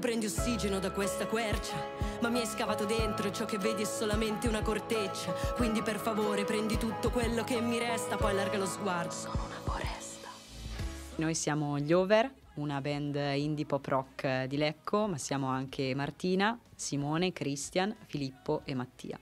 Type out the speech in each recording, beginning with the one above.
Tu prendi ossigeno da questa quercia, ma mi hai scavato dentro e ciò che vedi è solamente una corteccia. Quindi per favore prendi tutto quello che mi resta, poi allarga lo sguardo. Sono una foresta. Noi siamo gli Over, una band indie pop rock di Lecco, ma siamo anche Martina, Simone, Christian, Filippo e Mattia.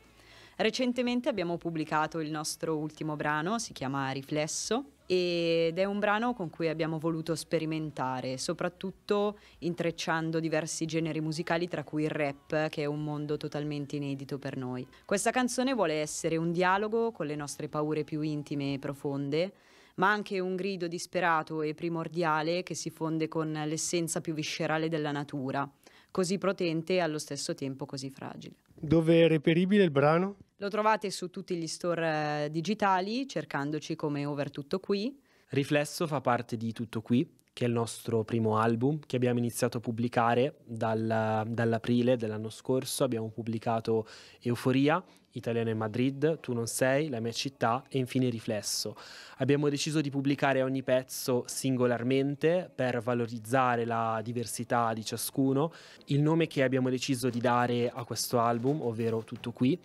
Recentemente abbiamo pubblicato il nostro ultimo brano, si chiama Riflesso, ed è un brano con cui abbiamo voluto sperimentare, soprattutto intrecciando diversi generi musicali, tra cui il rap, che è un mondo totalmente inedito per noi. Questa canzone vuole essere un dialogo con le nostre paure più intime e profonde, ma anche un grido disperato e primordiale che si fonde con l'essenza più viscerale della natura, così protente e allo stesso tempo così fragile. Dove è reperibile il brano? Lo trovate su tutti gli store eh, digitali cercandoci come Over Tutto Qui. Riflesso fa parte di Tutto Qui, che è il nostro primo album che abbiamo iniziato a pubblicare dal, dall'aprile dell'anno scorso. Abbiamo pubblicato Euforia, Italiano in Madrid, Tu non sei, La mia città e infine Riflesso. Abbiamo deciso di pubblicare ogni pezzo singolarmente per valorizzare la diversità di ciascuno. Il nome che abbiamo deciso di dare a questo album, ovvero Tutto qui,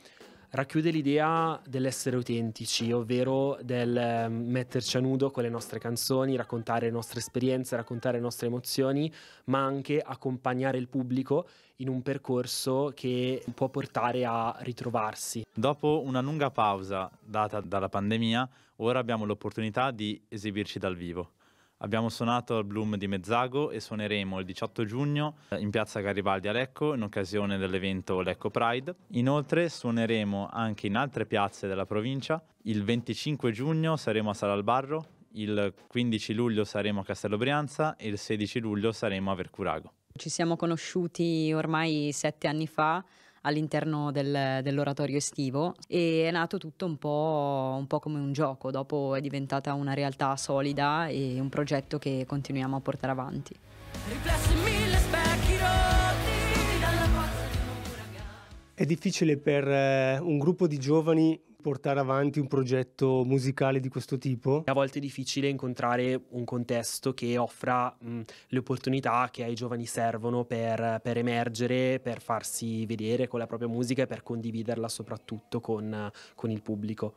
racchiude l'idea dell'essere autentici, ovvero del ehm, metterci a nudo con le nostre canzoni, raccontare le nostre esperienze, raccontare le nostre emozioni, ma anche accompagnare il pubblico in un percorso che può portare a ritrovarsi. Dopo una lunga pausa data dalla pandemia, ora abbiamo l'opportunità di esibirci dal vivo. Abbiamo suonato al Bloom di Mezzago e suoneremo il 18 giugno eh, in piazza Garibaldi a Lecco in occasione dell'evento Lecco Pride. Inoltre suoneremo anche in altre piazze della provincia. Il 25 giugno saremo a Salalbarro, il 15 luglio saremo a Castello Brianza e il 16 luglio saremo a Vercurago. Ci siamo conosciuti ormai sette anni fa all'interno del, dell'oratorio estivo e è nato tutto un po', un po', come un gioco, dopo è diventata una realtà solida e un progetto che continuiamo a portare avanti. Riflessi mille specchi rossi è difficile per eh, un gruppo di giovani portare avanti un progetto musicale di questo tipo? A volte è difficile incontrare un contesto che offra mh, le opportunità che ai giovani servono per, per, emergere, per farsi vedere con la propria musica e per condividerla soprattutto con, con il pubblico.